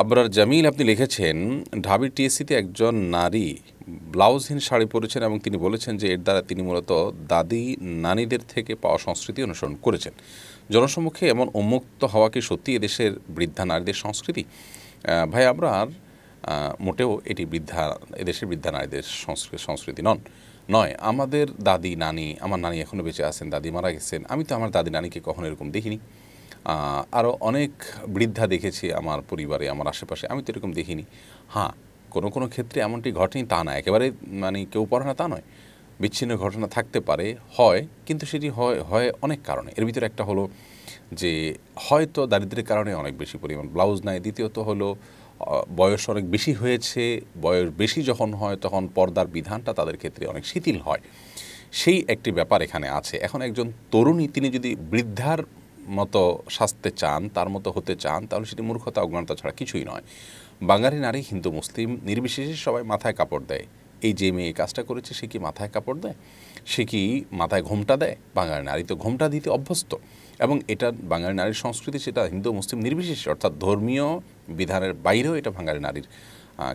আবরার জামিল আপনি লিখেছেন ঢাবি টিএসিতে একজন নারী ব্লাউজহীন শাড়ি পরেছেন এবং তিনি বলেছেন যে এর দ্বারা তিনি মূলত দাদি নানিদের থেকে পাওয়া সংস্কৃতি অনুসরণ করেছেন জনসম্মুখে এমন উন্মুক্ত হওয়া কি সত্যি এদেশের বৃদ্ধা নারীদের সংস্কৃতি ভাই আবরার মোটেও এটি বৃদ্ধা এদেশের বৃদ্ধা নারীদের সংস্কৃতি নন নয় আমাদের দাদি নানি আমার নানি এখনও বেঁচে আছেন দাদি মারা গেছেন আমি তো আমার দাদি নানিকে কখনো এরকম দেখিনি আরও অনেক বৃদ্ধা দেখেছি আমার পরিবারে আমার আশেপাশে আমি তো এরকম দেখিনি হ্যাঁ কোনো কোনো ক্ষেত্রে এমনটি ঘটেনি তা না একেবারে মানে কেউ পড়ে না তা নয় বিচ্ছিন্ন ঘটনা থাকতে পারে হয় কিন্তু সেটি হয় হয় অনেক কারণে এর ভিতরে একটা হলো যে হয়তো দারিদ্রের কারণে অনেক বেশি পরিমাণ ব্লাউজ নাই দ্বিতীয়ত হলো বয়স অনেক বেশি হয়েছে বয়স বেশি যখন হয় তখন পর্দার বিধানটা তাদের ক্ষেত্রে অনেক শিথিল হয় সেই একটি ব্যাপার এখানে আছে এখন একজন তরুণী তিনি যদি বৃদ্ধার মতো সাজতে চান তার মতো হতে চান তাহলে সেটি মূর্খতা অজ্ঞানতা ছাড়া কিছুই নয় বাঙালি নারী হিন্দু মুসলিম নির্বিশেষে সবাই মাথায় কাপড় দেয় এই যে মেয়ে কাজটা করেছে সে কি মাথায় কাপড় দেয় সে কি মাথায় ঘোমটা দেয় বাঙালি নারী তো ঘোমটা দিতে অভ্যস্ত এবং এটা বাঙালি নারীর সংস্কৃতি সেটা হিন্দু মুসলিম নির্বিশেষে অর্থাৎ ধর্মীয় বিধানের বাইরেও এটা বাঙালি নারীর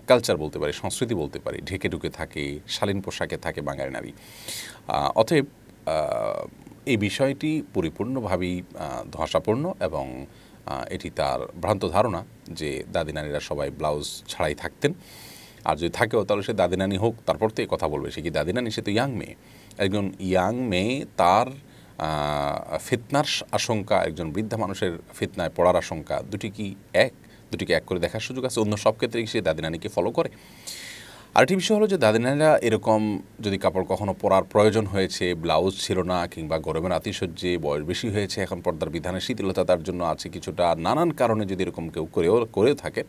কালচার বলতে পারে সংস্কৃতি বলতে পারে ঢেকে ঢুকে থাকে শালীন পোশাকে থাকে বাঙালি নারী অতএব এই বিষয়টি পরিপূর্ণভাবেই ধসাপূর্ণ এবং এটি তার ভ্রান্ত ধারণা যে দাদি নানিরা সবাই ব্লাউজ ছাড়াই থাকতেন আর যদি থাকেও তাহলে সে দাদি নানি হোক তারপর তো এই কথা বলবে সে কি দাদি নানি সে তো ইয়াং মেয়ে একজন ইয়াং মেয়ে তার ফিতনার আশঙ্কা একজন বৃদ্ধা মানুষের ফিতনায় পড়ার আশঙ্কা দুটি কি এক দুটিকে এক করে দেখার সুযোগ আছে অন্য সব ক্ষেত্রে সে দাদি নানিকে ফলো করে আরেকটি বিষয় হলো যে দাদিনারা এরকম যদি কাপড় কখনো পরার প্রয়োজন হয়েছে ব্লাউজ ছিল না কিংবা গরমের আতিশয্যে বয়স বেশি হয়েছে এখন পর্দার বিধানে শীতলতা তার জন্য আছে কিছুটা নানান কারণে যদি এরকম কেউ করেও করে থাকেন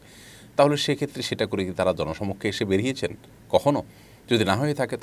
তাহলে সেক্ষেত্রে সেটা করে কি তারা জনসমক্ষে এসে বেরিয়েছেন কখনো যদি না হয়ে থাকে